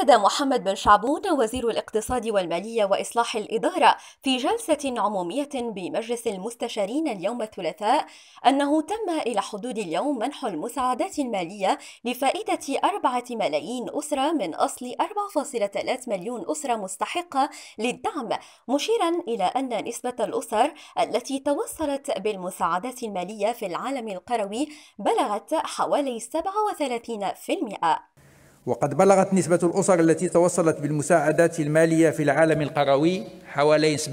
أكد محمد بن شعبون وزير الاقتصاد والمالية وإصلاح الإدارة في جلسة عمومية بمجلس المستشارين اليوم الثلاثاء أنه تم إلى حدود اليوم منح المساعدات المالية لفائدة أربعة ملايين أسرة من أصل 4.3 مليون أسرة مستحقة للدعم مشيرا إلى أن نسبة الأسر التي توصلت بالمساعدات المالية في العالم القروي بلغت حوالي 37% وقد بلغت نسبة الأسر التي توصلت بالمساعدات المالية في العالم القروي حوالي 37%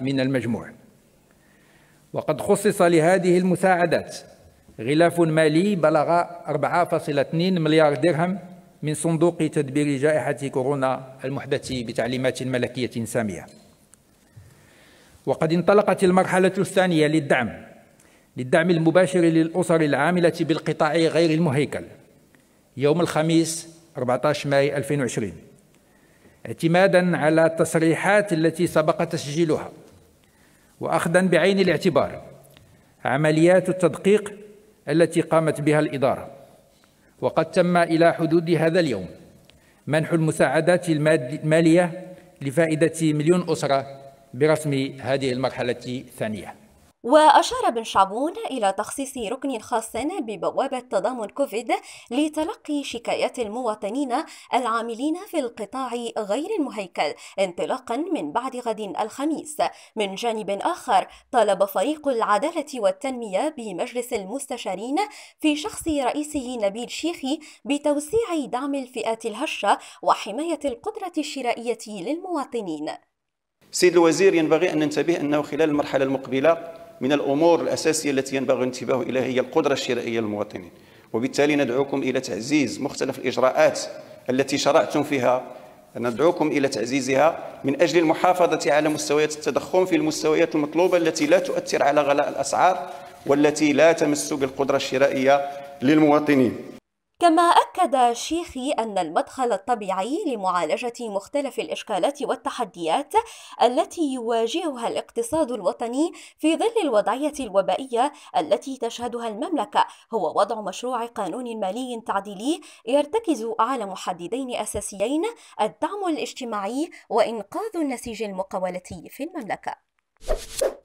من المجموع وقد خصص لهذه المساعدات غلاف مالي بلغ 4.2 مليار درهم من صندوق تدبير جائحة كورونا المحدث بتعليمات ملكية سامية وقد انطلقت المرحلة الثانية للدعم للدعم المباشر للأسر العاملة بالقطاع غير المهيكل يوم الخميس 14 ماي 2020 اعتمادا على التصريحات التي سبق تسجيلها واخذا بعين الاعتبار عمليات التدقيق التي قامت بها الاداره وقد تم الى حدود هذا اليوم منح المساعدات الماليه لفائده مليون اسره برسم هذه المرحله الثانيه وأشار بن شعبون إلى تخصيص ركن خاص ببوابة تضامن كوفيد لتلقي شكايات المواطنين العاملين في القطاع غير المهيكل انطلاقا من بعد غد الخميس من جانب آخر طالب فريق العدالة والتنمية بمجلس المستشارين في شخص رئيسه نبيل شيخي بتوسيع دعم الفئات الهشة وحماية القدرة الشرائية للمواطنين سيد الوزير ينبغي أن ننتبه أنه خلال المرحلة المقبلة من الأمور الأساسية التي ينبغي الانتباه إليها هي القدرة الشرائية للمواطنين وبالتالي ندعوكم إلى تعزيز مختلف الإجراءات التي شرعتم فيها ندعوكم إلى تعزيزها من أجل المحافظة على مستويات التضخم في المستويات المطلوبة التي لا تؤثر على غلاء الأسعار والتي لا تمس بالقدرة الشرائية للمواطنين كما أكد شيخي أن المدخل الطبيعي لمعالجة مختلف الإشكالات والتحديات التي يواجهها الاقتصاد الوطني في ظل الوضعية الوبائية التي تشهدها المملكة هو وضع مشروع قانون مالي تعديلي يرتكز على محددين أساسيين الدعم الاجتماعي وإنقاذ النسيج المقاولتي في المملكة.